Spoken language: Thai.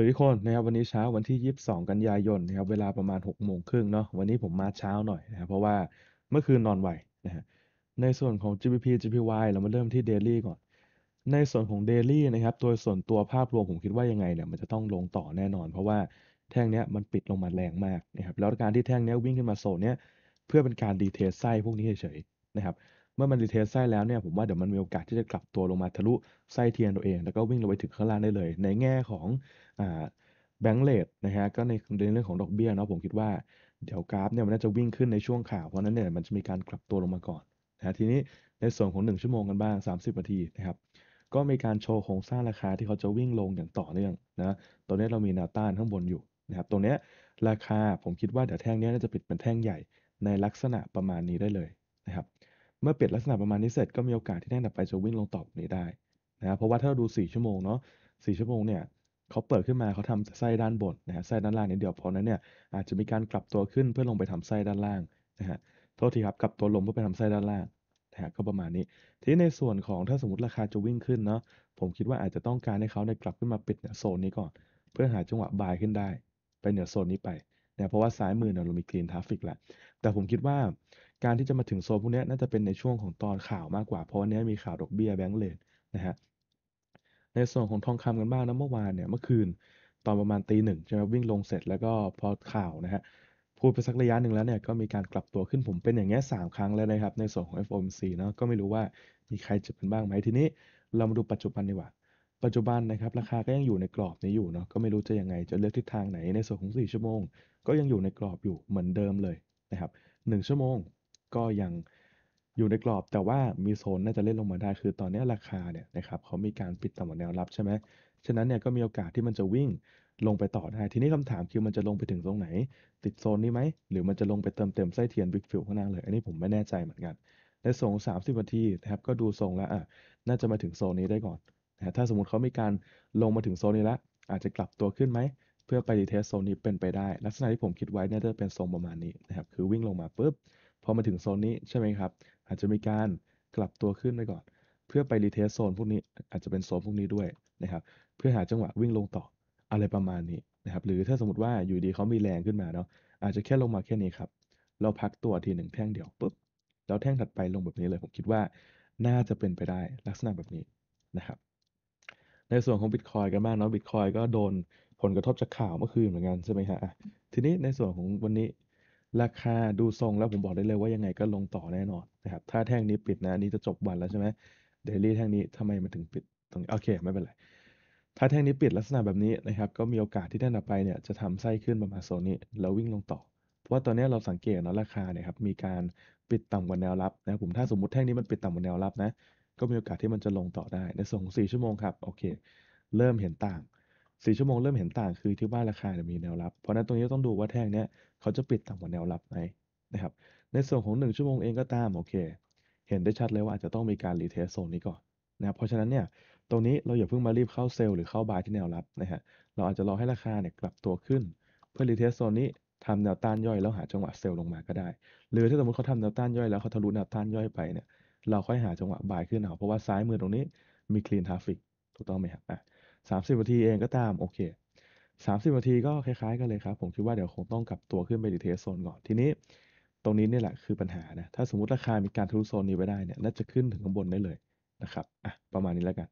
วัสดีทุกคนนะครับวันนี้เช้าวันที่ 22 กันยายนนะครับเวลาประมาณ6โมงครึ่งเนาะวันนี้ผมมาเช้าหน่อยนะครับเพราะว่าเมื่อคืนนอนไวนะฮะในส่วนของ g p p GPY เรามาเริ่มที่ Daily ก่อน ในส่วนของ Daily นะครับโดยส่วนตัวภาพรวมผมคิดว่ายังไงเนี่ย มันจะต้องลงต่อแน่นอน เพราะว่าแท่งเนี้ยมันปิดลงมาแรงมากนะครับแล้วการที่แท่งเนี้ยวิ่งขึ้นมาโซนเนี้ยเพื่อเป็นการดีเทสไส้พวกนี้เฉยๆนะครับมื่อมันรีเทสไส้แล้วเนี่ยผมว่าเดี๋ยวมันมีโอกาสที่จะกลับตัวลงมาทะลุไส้เทียนตัวเอง แล้วก็วิ่งลงไปถึงข้างล่างได้เลย ในแง่ของแบงก์เลทนะฮะก็ในเรื่องของดอกเบี้ยเนาะผมคิดว่าเดี๋ยวกราฟเนี่ยมันน่าจะวิ่งขึ้นในช่วงข่าว เพราะนั้นเนี่ยมันจะมีการกลับตัวลงมาก่อนนะทีนี้ในส่วนของ 1 ชั่วโมงกันบ้าง 30นาทีนะครับก็มีการโชว์โครงสร้างราคาที่เขาจะวิ่งลงอย่างต่อเนื่องนะตอนนี้เรามีแนวต้านข้างบนอยู่นะครับตรงนี้ราคาผมคิดว่าเดี๋ยวแท่งนี้น่าจะปิดเป็นแท่งใหญ่ในลักษณะประมาณนี้ได้เลยนะครับเมื่อเปลี่ยนลักษณะประมาณนี้เสร็จก็มีโอกาสที่แน่งดับไปจะวิ่งลงตอบนี้ได้นะเพราะว่าถ้าเราดู4ชั่วโมงเนาะสชั่วโมงเนี่ยเขาเปิดขึ้นมาเขาทำไส้ด้านบนนะฮะไส้ด้านล่างนิดเดียวเพราะนั้นเนี่ยอาจจะมีการกลับตัวขึ้นเพื่อลงไปทำไส้ด้านล่างนะฮะโทษทีครับกลับตัวลงเพื่อไปทำไส้ด้านล่างนะฮะก็ประมาณนี้ทีนี้ในส่วนของถ้าสมมติราคาจะวิ่งขึ้นเนาะผมคิดว่าอาจจะต้องการให้เขาไน้กลับขึ้นมาปิดโซนนี้ก่อน เพื่อหาจังหวะบายขึ้นได้ไปเหนือโซนนี้ไปเนะเพราะว่าซ้ายมือเนี่ยเรามีกรีนทราฟิกแหละแต่ผมคิดว่าการที่จะมาถึงโซนพวกนี้น่าจะเป็นในช่วงของตอนข่าวมากกว่า เพราะวันนี้มีข่าวดอกเบี้ยแบงก์เลทนะฮะ ในส่วนของทองคำกันบ้างนะเมื่อวานเนี่ยเมื่อคืนตอนประมาณตีหนึ่งใช่ไหมวิ่งลงเสร็จแล้วก็พอข่าวนะฮะพูดไปสักระยะหนึ่งแล้วเนี่ยก็มีการกลับตัวขึ้นผมเป็นอย่างเงี้ยสครั้งแล้วนะครับในส่วนของ FOMC เนาะก็ไม่รู้ว่ามีใครจะเป็นบ้างไหมทีนี้เรามาดูปัจจุบันดีกว่า ปัจจุบันนะครับ ราคาก็ยังอยู่ในกรอบนี้อยู่เนาะก็ไม่รู้จะยังไงจะเลือกทิศทางไหนในส่วนของ 4 ชั่วโมง ก็ยังอยู่ในกรอบอยู่เหมือนเดิมเลยนะครับ1ชั่วโมงก็ยังอยู่ในกรอบแต่ว่ามีโซนน่าจะเล่นลงมาได้ คือตอนนี้ราคาเนี่ยนะครับเขามีการปิดต่ำแนวรับใช่ไหมฉะนั้นเนี่ยก็มีโอกาสที่มันจะวิ่งลงไปต่อได้ ทีนี้คำถามคือมันจะลงไปถึงตรงไหน ติดโซนนี้ไหม หรือมันจะลงไปเติมเต็มไส้เทียนบิ๊กฟิลข้างหน้าเลย อันนี้ผมไม่แน่ใจเหมือนกันในส่ง 30 นาทีนะครับก็ดูทรงแล้วอ่ะน่าจะมาถึงโซนนี้ได้ก่อนนะถ้าสมมติเขามีการลงมาถึงโซนนี้แล้วอาจจะกลับตัวขึ้นไหมเพื่อไปดีเทสโซนนี้เป็นไปได้ ลักษณะที่ผมคิดไว้เนี่ยจะเป็นทรงประมาณนี้นะครับคือวิ่งลงมาปุ๊บพอมาถึงโซนนี้ใช่ไหมครับ อาจจะมีการกลับตัวขึ้นไปก่อน เพื่อไปรีเทสโซนพวกนี้อาจจะเป็นโซนพวกนี้ด้วยนะครับ เพื่อหาจังหวะวิ่งลงต่ออะไรประมาณนี้นะครับหรือถ้าสมมติว่าอยู่ดีเขามีแรงขึ้นมาเนาะอาจจะแค่ลงมาแค่นี้ครับ เราพักตัวทีหนึ่งแท่งเดียวปุ๊บแล้วแท่งถัดไปลงแบบนี้เลย ผมคิดว่าน่าจะเป็นไปได้ลักษณะแบบนี้นะครับ ในส่วนของบิตคอยกันบ้างเนาะบิตคอยก็โดนผลกระทบจากข่าวเมื่อคืนเหมือนกันใช่ไหมฮะทีนี้ในส่วนของวันนี้ราคาดูทรงแล้วผมบอกได้เลยว่ายังไงก็ลงต่อแน่นอนนะครับถ้าแท่งนี้ปิดนะนี้จะจบวันแล้วใช่ไหมเดลี่แท่งนี้ทำไมมันถึงปิดตรงนี้โอเคไม่เป็นไร ถ้าแท่งนี้ปิดลักษณะแบบนี้นะครับ ก็มีโอกาสที่แท่งต่อไปเนี่ยจะทำไส้ขึ้นประมาณโซนนี้ แล้ววิ่งลงต่อ เพราะว่าตอนนี้เราสังเกตนะราคาเนี่ยครับมีการปิดต่ำกว่าแนวรับนะผมถ้าสมมติแท่งนี้มันปิดต่ำกว่าแนวรับนะก็มีโอกาสที่มันจะลงต่อได้ ในส่งนี่ชั่วโมงครับโอเค เริ่มเห็นต่างส่ชั่วโมงเริ่มเห็นต่างคือที่ว่าราคาจะมีแนวรับ เพราะนั้นตรงนี้ต้องดูว่าแท่งเนี้ยเขาจะปิดต่ำกว่าแนวรับไหมนะครับในส่วนของ 1 ชั่วโมงเองก็ตามโอเค เห็นได้ชัดเลยว่าอาจจะต้องมีการรีเทสโซนนี้ก่อนนะครับเพราะฉะนั้นเนี่ยตรงนี้เราอย่าเพิ่งมารีบเข้าเซลล์หรือเข้าบายที่แนวรับนะฮะเราอาจจะรอให้ราคาเนี่ยกลับตัวขึ้นเพื่อรีเทสโซนนี้ทำแนวต้านย่อยแล้วหาจังหวะเซลล์ลงมาก็ได้ หรือถ้าสมมติเขาทำแนวต้านย่อยแล้วเขาทะลุแนวต้านย่อยไปเนี่ยเราค่อยหาจังหวะบายขึ้นเอาเพราะว่าซ้ายมือตรงนี้มีคลีนทราฟิกถูกต้องไหมครับะ30นาทีเองก็ตาม โอเค30นาทีก็คล้ายๆกันเลยครับ ผมคิดว่าเดี๋ยวคงต้องกลับตัวขึ้นไปดีเทสโซนก่อนทีนี้ตรงนี้นี่แหละคือปัญหานะถ้าสมมติราคามีการทะลุโซนนี้ไปได้เนี่ยน่าจะขึ้นถึงข้างบนได้เลยนะครับอ่ะประมาณนี้แล้วกัน